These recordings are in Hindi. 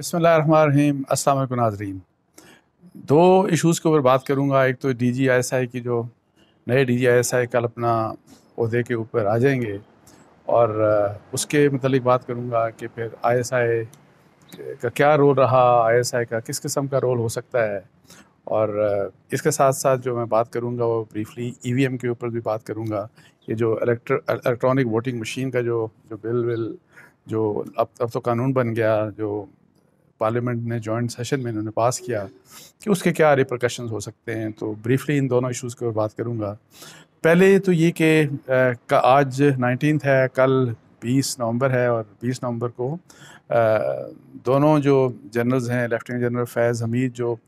बसमीम असल नाजरीन दो इश्यूज़ के ऊपर बात करूँगा एक तो डी जी एस आई की जो नए डी जी एस आई कल अपना अहदे के ऊपर आ जाएंगे और उसके मतलब बात करूँगा कि फिर आई एस आई का क्या रोल रहा आई एस आई का किस किस्म का रोल हो सकता है और इसके साथ साथ जो मैं बात करूँगा वो ब्रीफली ई वी एम के ऊपर भी बात करूँगा ये जो इलेक्ट्रॉनिक वोटिंग मशीन का जो जो बिल विल जो अब अब तो कानून बन गया जो पार्लियामेंट ने जॉइंट सेशन में इन्होंने पास किया कि उसके क्या रिप्रकशन हो सकते हैं तो ब्रीफली इन दोनों इश्यूज़ के ऊपर बात करूँगा पहले तो ये कि आज नाइनटीन है कल 20 नवंबर है और 20 नवंबर को आ, दोनों जो जनरल्स हैं लेफ्टिनेंट जनरल फैज़ हमीद जो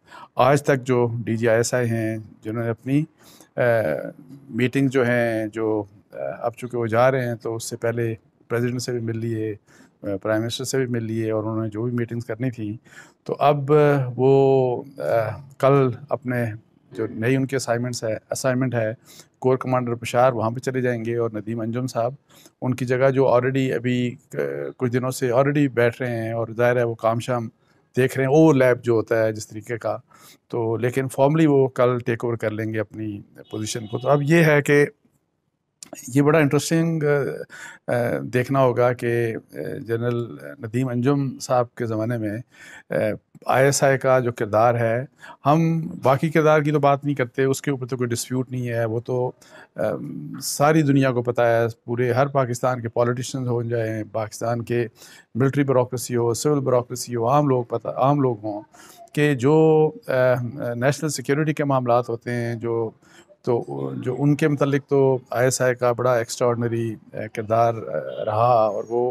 आज तक जो डी जी आई एस आई हैं जिन्होंने अपनी आ, मीटिंग जो हैं जो अब चूँकि वो जा रहे हैं तो उससे पहले प्रेसिडेंट से भी मिल लिए प्राइम मिनिस्टर से भी मिल लिए और उन्होंने जो भी मीटिंग्स करनी थी तो अब वो कल अपने जो नई उनके असाइनमेंट्स है असाइनमेंट है कोर कमांडर बशार वहाँ पे चले जाएंगे और नदीम अंजुम साहब उनकी जगह जो ऑलरेडी अभी कुछ दिनों से ऑलरेडी बैठ रहे हैं और ज़ाहिर है वो काम शाम देख रहे हैं ओ लैब जो होता है जिस तरीके का तो लेकिन फॉर्मली वो कल टेक ओवर कर लेंगे अपनी पोजीशन को तो अब ये है कि ये बड़ा इंटरेस्टिंग देखना होगा कि जनरल नदीम अंजुम साहब के ज़माने में आईएसआई का जो किरदार है हम बाकी किरदार की तो बात नहीं करते उसके ऊपर तो कोई डिस्प्यूट नहीं है वो तो आ, सारी दुनिया को पता है पूरे हर पाकिस्तान के पॉलिटिशियंस हो जाएँ पाकिस्तान के मिलिट्री ब्यूरोसी हो सिविल ब्यूरोसी हो आम लोग पता आम लोग हों कि जो नेशनल सिक्योरिटी के मामला होते हैं जो तो जो उनके मतलब तो आई का बड़ा एक्स्ट्रॉडनरी किरदार रहा और वो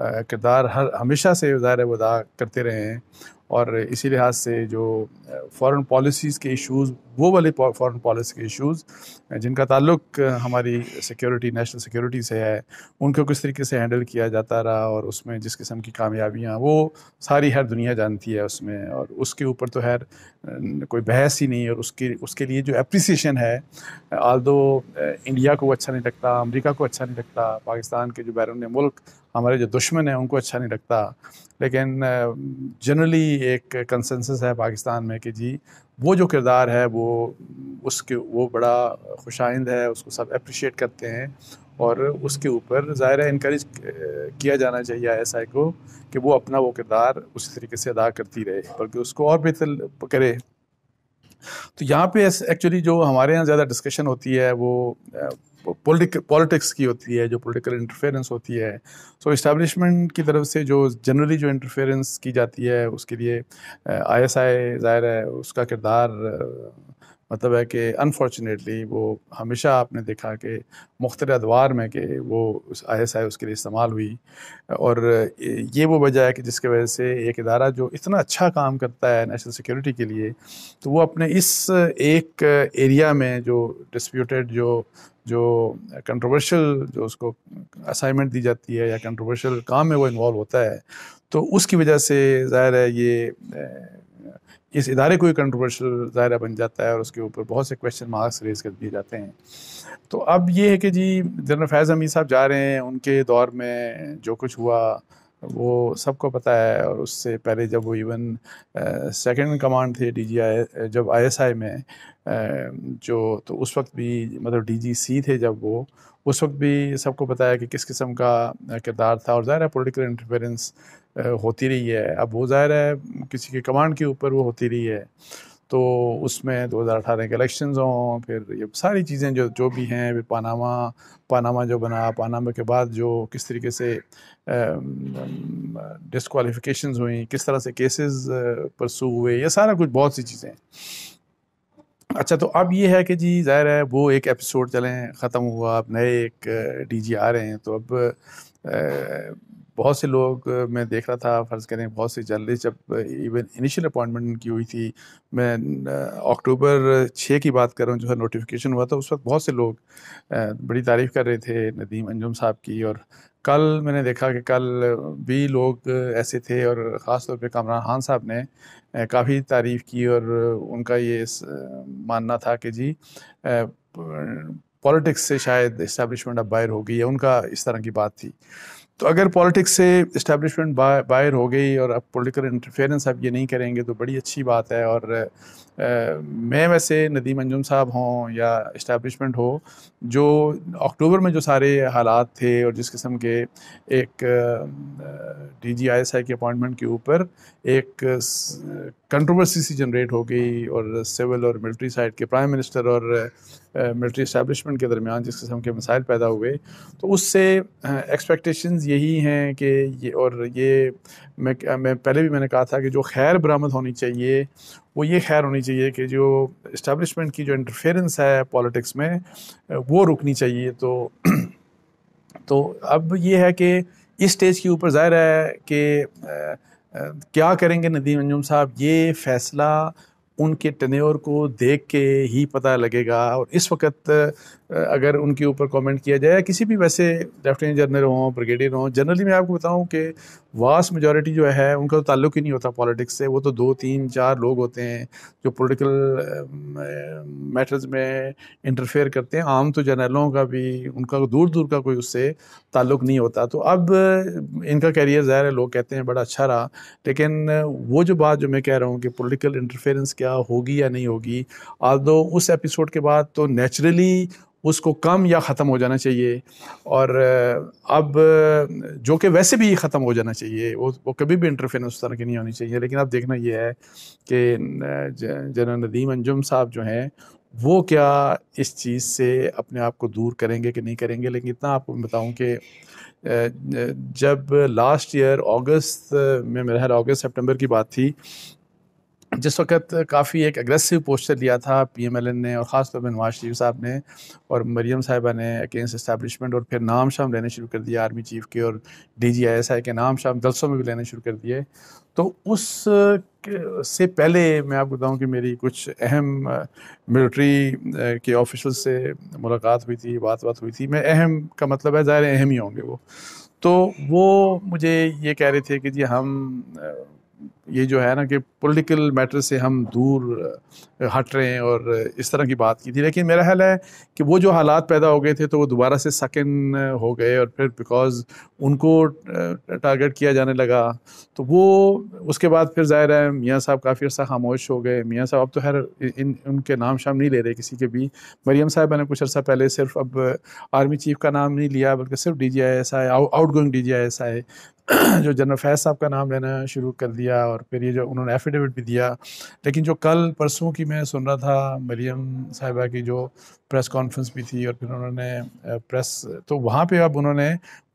किरदार हर हमेशा से ज़ाहिर है वो अदा करते रहे हैं और इसी लिहाज से जो फॉरेन पॉलिसीज़ के इश्यूज वो वाले फॉरेन पॉलिसी के इश्यूज जिनका ताल्लुक हमारी सिक्योरिटी नेशनल सिक्योरिटी से है उनको किस तरीके से हैंडल किया जाता रहा और उसमें जिस किस्म की कामयाबियाँ वो सारी हर दुनिया जानती है उसमें और उसके ऊपर तो खैर कोई बहस ही नहीं और उसके उसके लिए जो एप्रिसिएशन है आल इंडिया को अच्छा नहीं लगता अमरीका को अच्छा नहीं लगता पाकिस्तान के जो बैरून मुल्क हमारे जो दुश्मन हैं उनको अच्छा नहीं लगता लेकिन जनरली एक कंसेंसस है पाकिस्तान में कि जी वो जो किरदार है वो उसके वो बड़ा खुशाइंद है उसको सब अप्रिशिएट करते हैं और उसके ऊपर ज़ाहिर है इनक्रेज किया जाना चाहिए आई एस आई को कि वो अपना वो किरदार उसी तरीके से अदा करती रहे बल्कि उसको और बेहतर करे तो यहाँ पे एक्चुअली जो हमारे यहाँ ज़्यादा डिस्कशन होती है वो पॉलिटिक्स की होती है जो पॉलिटिकल इंटरफेरेंस होती है सो so, इस्टेब्लिशमेंट की तरफ से जो जनरली जो इंटरफेरेंस की जाती है उसके लिए आईएसआई जाहिर है उसका किरदार मतलब है कि अनफॉर्चुनेटली वो हमेशा आपने देखा कि मुख्तर अदवार में कि वो उस एस आई उसके लिए इस्तेमाल हुई और ये वो वजह है कि जिसके वजह से एक अदारा जो इतना अच्छा काम करता है नेशनल सिक्योरिटी के लिए तो वो अपने इस एक एरिया में जो डिस्प्यूटेड जो जो कंट्रोवर्शियल जो उसको असाइनमेंट दी जाती है या कंट्रोवर्शियल काम में वो इन्वॉल्व होता है तो उसकी वजह से ज़ाहिर है ये इस इदारे को ही कंट्रोवर्शियल दायरा बन जाता है और उसके ऊपर बहुत से क्वेश्चन मार्क्स रेज कर दिए जाते हैं तो अब ये है कि जी जनरल फैज़ अमीर साहब जा रहे हैं उनके दौर में जो कुछ हुआ वो सबको पता है और उससे पहले जब वो इवन सेकंड कमांड थे डी जब आईएसआई में जो तो उस वक्त भी मतलब डीजीसी थे जब वो उस वक्त भी सबको पता है कि किस किस्म का किरदार था और ज़ाहिर है पोलिटिकल इंटरफेरेंस होती रही है अब वो ज़ाहिर है किसी के कमांड के ऊपर वो होती रही है तो उसमें 2018 के इलेक्शन हों फिर ये सारी चीज़ें जो जो भी हैं फिर पानामा पानामा जो बना पानामा के बाद जो किस तरीके से डिसकॉलीफिकेशन हुई किस तरह से केसेस परसू हुए ये सारा कुछ बहुत सी चीज़ें अच्छा तो अब ये है कि जी ज़ाहिर है वो एक एपिसोड चलें ख़त्म हुआ अब नए एक डीजी आ रहे हैं तो अब बहुत से लोग मैं देख रहा था फ़र्ज़ करें बहुत से जर्नलिस्ट जब इवन इनिशियल अपॉइंटमेंट की हुई थी मैं अक्टूबर छः की बात कर रहा हूँ जो है नोटिफिकेशन हुआ था उस वक्त बहुत से लोग बड़ी तारीफ़ कर रहे थे नदीम अंजुम साहब की और कल मैंने देखा कि कल भी लोग ऐसे थे और ख़ास तौर पे कामरान खान साहब ने काफ़ी तारीफ़ की और उनका ये मानना था कि जी पॉलिटिक्स से शायद इस्टेबलिशमेंट अब बाहर हो गई है उनका इस तरह की बात थी तो अगर पॉलिटिक्स से इस्टेब्लिशमेंट बाहर हो गई और अब पॉलिटिकल इंटरफेरेंस आप ये नहीं करेंगे तो बड़ी अच्छी बात है और आ, मैं वैसे नदीम अंजुम साहब हों या इस्टेब्लिशमेंट हो जो अक्टूबर में जो सारे हालात थे और जिस किस्म के एक डी जी आई एस आई के अपॉइंटमेंट के ऊपर एक कंट्रोवर्सी सी जनरेट हो गई और सिविल और मिलिट्री साइड के प्राइम मिनिस्टर और मिलिट्री इस्टेबलिशमेंट के दरमियान जिस किस्म के मसाइल पैदा हुए तो उससे एक्सपेक्टेशंस यही हैं कि ये और ये मैं मैं पहले भी मैंने कहा था कि जो खैर बरामद होनी चाहिए वो ये खैर होनी चाहिए कि जो इस्टबलिशमेंट की जो इंटरफेरेंस है पॉलिटिक्स में वो रुकनी चाहिए तो तो अब ये है कि इस स्टेज के ऊपर ज़ाहिर है कि क्या करेंगे नदीम अंजुम साहब ये फ़ैसला उनके टनोर को देख के ही पता लगेगा और इस वक्त अगर उनके ऊपर कमेंट किया जाए या किसी भी वैसे लेफ्टिनेंट जनरल हों ब्रिगेडियर हों जनरली मैं आपको बताऊं कि वास्ट मेजॉरिटी जो है उनका तो ताल्लुक ही नहीं होता पॉलिटिक्स से वो तो दो तीन चार लोग होते हैं जो पॉलिटिकल मैटर्स में इंटरफेयर करते हैं आम तो जनरलों का भी उनका दूर दूर का कोई उससे ताल्लुक नहीं होता तो अब इनका कैरियर ज़ाहिर है लोग कहते हैं बड़ा अच्छा रहा लेकिन वो जो बात जो मैं कह रहा हूँ कि पोलिटिकल इंटरफेरेंस क्या होगी या नहीं होगी आज दो उस एपिसोड के बाद तो नेचुरली उसको कम या ख़त्म हो जाना चाहिए और अब जो कि वैसे भी ख़त्म हो जाना चाहिए वो वो कभी भी इंटरफेरेंस उस तरह की नहीं होनी चाहिए लेकिन अब देखना यह है कि जनरल नदीम अंजुम साहब जो हैं वो क्या इस चीज़ से अपने आप को दूर करेंगे कि नहीं करेंगे लेकिन इतना आपको बताऊं कि जब लास्ट ईयर अगस्त में मेरा अगस्त सितंबर की बात थी जिस वक्त काफ़ी एक अग्रेसिव पोस्टर लिया था पीएमएलएन ने और ख़ासतौर पर नवाज शरीफ साहब ने और मरीम साहिबा ने अगेंस्ट इस्टेबलिशमेंट और फिर नाम शाम लेने शुरू कर दिया आर्मी चीफ के और डी जी आई एस आई के नाम शाम जलसों में भी लेने शुरू कर दिए तो उस से पहले मैं आपको बताऊं कि मेरी कुछ अहम मिलिट्री के ऑफिशल से मुलाकात हुई थी बात बात हुई थी मैं अहम का मतलब है ज़ाहिर अहम ही होंगे वो तो वो मुझे ये कह रहे थे कि जी हम ये जो है ना कि पॉलिटिकल मैटर से हम दूर हट रहे हैं और इस तरह की बात की थी लेकिन मेरा ख्याल है कि वो जो हालात पैदा हो गए थे तो वो दोबारा से सकिन हो गए और फिर बिकॉज उनको टारगेट किया जाने लगा तो वो उसके बाद फिर ज़ाहिर है मियाँ साहब काफ़ी अर्सा खामोश हो गए मियाँ साहब अब तो खैर इन उनके नाम शाम नहीं ले रहे किसी के भी मरीम साहब मैंने कुछ अर्सा पहले सिर्फ अब आर्मी चीफ का नाम नहीं लिया बल्कि सिर्फ D G I S I out going D G I S I जो जनरल फैज साहब का नाम लेना शुरू कर दिया और और फिर ये जो उन्होंने एफिडेविट भी दिया लेकिन जो कल परसों की मैं सुन रहा था मरियम साहिबा की जो प्रेस कॉन्फ्रेंस भी थी और फिर उन्होंने प्रेस तो वहाँ पे अब उन्होंने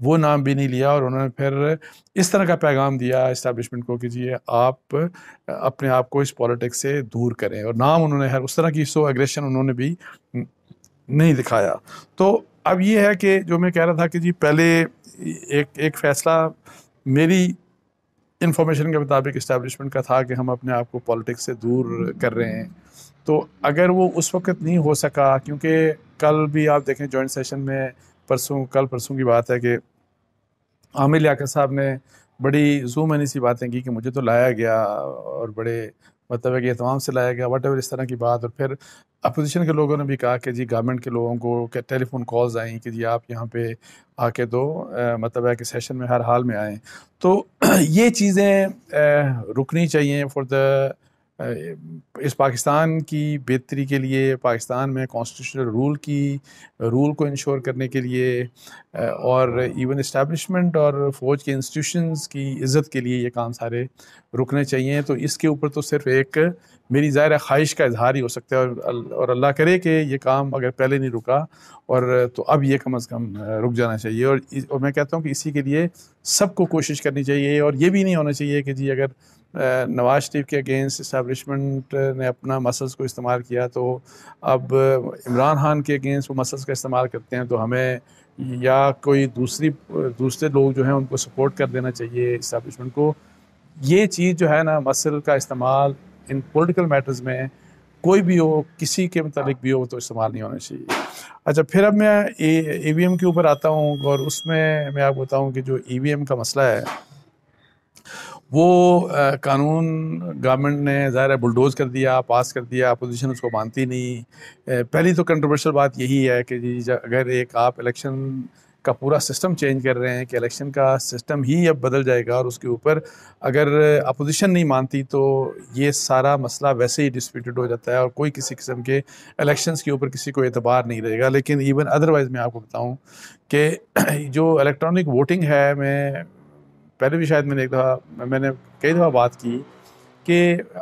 वो नाम भी नहीं लिया और उन्होंने फिर इस तरह का पैगाम दिया इस्टेब्लिशमेंट को कि जी आप अपने आप को इस पॉलिटिक्स से दूर करें और नाम उन्होंने हर उस तरह की सो एग्रेशन उन्होंने भी नहीं दिखाया तो अब ये है कि जो मैं कह रहा था कि जी पहले एक एक फैसला मेरी इन्फॉर्मेशन के मुताबिक इस्टेबलिशमेंट का था कि हम अपने आप को पॉलिटिक्स से दूर कर रहे हैं तो अगर वो उस वक्त नहीं हो सका क्योंकि कल भी आप देखें जॉइंट सेशन में परसों कल परसों की बात है कि आमिर याकर साहब ने बड़ी जूमनी सी बातें की कि मुझे तो लाया गया और बड़े मतलब है कि तमाम से लाया गया वट इस तरह की बात और फिर अपोजिशन के लोगों ने भी कहा कि जी गवर्नमेंट के लोगों को टेलीफोन कॉल्स आई कि जी आप यहाँ पे आके दो आ, मतलब है कि सेशन में हर हाल में आएँ तो ये चीज़ें रुकनी चाहिए फॉर द इस पाकिस्तान की बेहतरी के लिए पाकिस्तान में कॉन्स्टिट्यूशनल रूल की रूल को इंश्योर करने के लिए और इवन इस्टेबलिशमेंट और फ़ौज के इंस्टीट्यूशंस की इज़्ज़त के लिए ये काम सारे रुकने चाहिए तो इसके ऊपर तो सिर्फ एक मेरी ज़ाहिर ख्वाहिश का इजहार ही हो सकता है और और अल्लाह करे कि ये काम अगर पहले नहीं रुका और तो अब ये कम अज़ कम रुक जाना चाहिए और, और मैं कहता हूँ कि इसी के लिए सबको कोशिश करनी चाहिए और ये भी नहीं होना चाहिए कि जी अगर नवाज शरीफ के अगेंस्ट इस्टबलिशमेंट ने अपना मसल्स को इस्तेमाल किया तो अब इमरान खान के अगेंस्ट वो मसल्स का इस्तेमाल करते हैं तो हमें या कोई दूसरी दूसरे लोग जो हैं उनको सपोर्ट कर देना चाहिए इस्टबलिशमेंट को ये चीज़ जो है ना मसल का इस्तेमाल इन पोलिटिकल मैटर्स में कोई भी हो किसी के मतलब भी हो तो इस्तेमाल नहीं होना चाहिए अच्छा फिर अब मैं ई वी एम के ऊपर आता हूँ और उसमें मैं आपको बताऊँ कि जो ई वी एम का मसला है वो आ, कानून गवर्नमेंट ने ज़ाहिर है बुलडोज़ कर दिया पास कर दिया अपोजिशन उसको मानती नहीं पहली तो कंट्रोवर्शियल बात यही है कि जी अगर एक आप इलेक्शन का पूरा सिस्टम चेंज कर रहे हैं कि इलेक्शन का सिस्टम ही अब बदल जाएगा और उसके ऊपर अगर अपोजिशन नहीं मानती तो ये सारा मसला वैसे ही डिस्प्यूटेड हो जाता है और कोई किसी किस्म के इलेक्शंस के ऊपर किसी को एतबार नहीं रहेगा लेकिन इवन अदरवाइज़ मैं आपको बताऊं कि जो इलेक्ट्रॉनिक वोटिंग है मैं पहले भी शायद मैंने एक दफ़ा मैंने कई दफ़ा बात की कि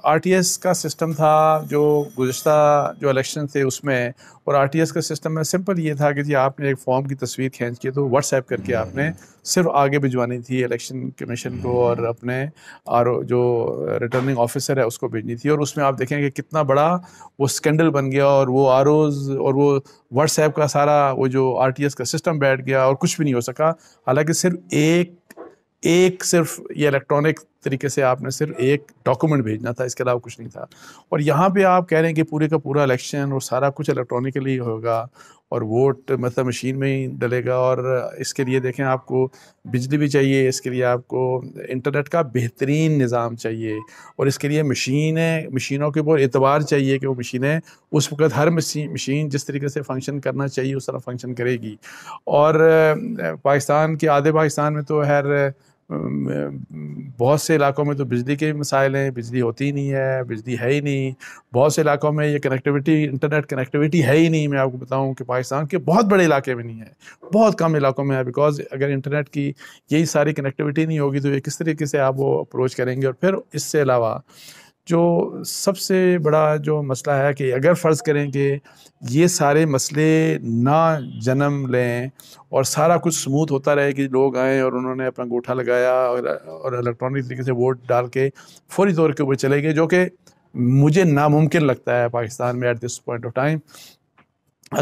आर का सिस्टम था जो गुज्त जो इलेक्शन थे उसमें और आर का सिस्टम में सिंपल ये था कि जी आपने एक फॉर्म की तस्वीर खींच के तो व्हाट्सएप करके हम्म। आपने सिर्फ आगे भिजवानी थी इलेक्शन कमीशन को और हम्म। अपने आर जो रिटर्निंग ऑफिसर है उसको भेजनी थी और उसमें आप देखेंगे कितना बड़ा वो स्कैंडल बन गया और वो आर और वो व्हाट्सएप का सारा वो जो आर का सिस्टम बैठ गया और कुछ भी नहीं हो सका हालाँकि सिर्फ एक एक सिर्फ ये इलेक्ट्रॉनिक तरीके से आपने सिर्फ एक डॉक्यूमेंट भेजना था इसके अलावा कुछ नहीं था और यहाँ पे आप कह रहे हैं कि पूरे का पूरा इलेक्शन और सारा कुछ इलेक्ट्रॉनिकली होगा और वोट मतलब मशीन में ही डलेगा और इसके लिए देखें आपको बिजली भी चाहिए इसके लिए आपको इंटरनेट का बेहतरीन निज़ाम चाहिए और इसके लिए मशीनें मशीनों के ऊपर एतबार चाहिए कि वो मशीनें उस वक्त हर मशीन जिस तरीके से फंक्शन करना चाहिए उस तरह फंक्शन करेगी और पाकिस्तान के आधे पाकिस्तान में तो हर बहुत से इलाकों में तो बिजली के भी मसाइल हैं बिजली होती ही नहीं है बिजली है ही नहीं बहुत से इलाकों में ये कनेक्टिविटी इंटरनेट कनेक्टिविटी है ही नहीं मैं आपको बताऊं कि पाकिस्तान के बहुत बड़े इलाके में नहीं है बहुत कम इलाकों में है बिकॉज अगर इंटरनेट की यही सारी कनेक्टिविटी नहीं होगी तो ये किस तरीके से आप वो अप्रोच करेंगे और फिर इससे अलावा जो सबसे बड़ा जो मसला है कि अगर फ़र्ज़ करें कि ये सारे मसले ना जन्म लें और सारा कुछ स्मूथ होता रहे कि लोग आए और उन्होंने अपना गोठा लगाया और, और इलेक्ट्रॉनिक तरीके से वोट डाल के फौरी तौर के ऊपर चले गए जो कि मुझे नामुमकिन लगता है पाकिस्तान में at this point of time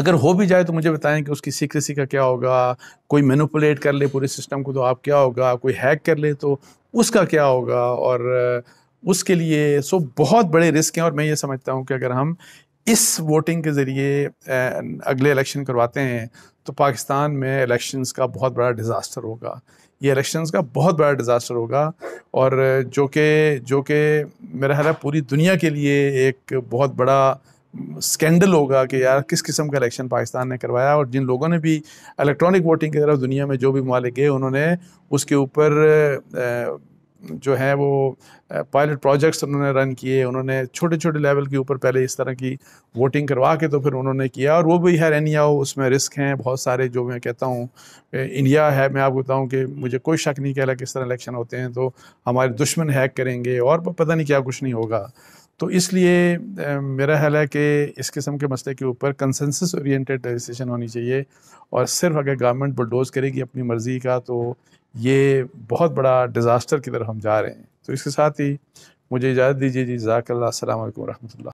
अगर हो भी जाए तो मुझे बताएं कि उसकी सीक्रेसी का क्या होगा कोई मैनुपलेट कर ले पूरे सिस्टम को तो आप क्या होगा कोई हैक कर ले तो उसका क्या होगा और उसके लिए सो बहुत बड़े रिस्क हैं और मैं ये समझता हूँ कि अगर हम इस वोटिंग के ज़रिए अगले इलेक्शन करवाते हैं तो पाकिस्तान में इलेक्शंस का बहुत बड़ा डिज़ास्टर होगा ये इलेक्शंस का बहुत बड़ा डिज़ास्टर होगा और जो कि जो कि मेरा ख्याल है पूरी दुनिया के लिए एक बहुत बड़ा स्कैंडल होगा कि यार किस किस्म का इलेक्शन पाकिस्तान ने करवाया और जिन लोगों ने भी इलेक्ट्रॉनिक वोटिंग की तरफ दुनिया में जो भी मालिक गए उन्होंने उसके ऊपर जो है वो पायलट प्रोजेक्ट्स उन्होंने रन किए उन्होंने छोटे छोटे लेवल के ऊपर पहले इस तरह की वोटिंग करवा के तो फिर उन्होंने किया और वो भी है एन उसमें रिस्क हैं बहुत सारे जो मैं कहता हूँ इंडिया है मैं आपको बताऊँ कि मुझे कोई शक नहीं कहला किस तरह इलेक्शन होते हैं तो हमारे दुश्मन हैक करेंगे और पता नहीं क्या कुछ नहीं होगा तो इसलिए मेरा ख्याल है कि इस किस्म के मसले के ऊपर कंसेंसस ओरिएंटेड डिसीजन होनी चाहिए और सिर्फ अगर गवर्नमेंट बुलडोज करेगी अपनी मर्ज़ी का तो ये बहुत बड़ा डिज़ास्टर की तरफ हम जा रहे हैं तो इसके साथ ही मुझे इजाज़त दीजिए जी जजाकल्ला असल वरहमल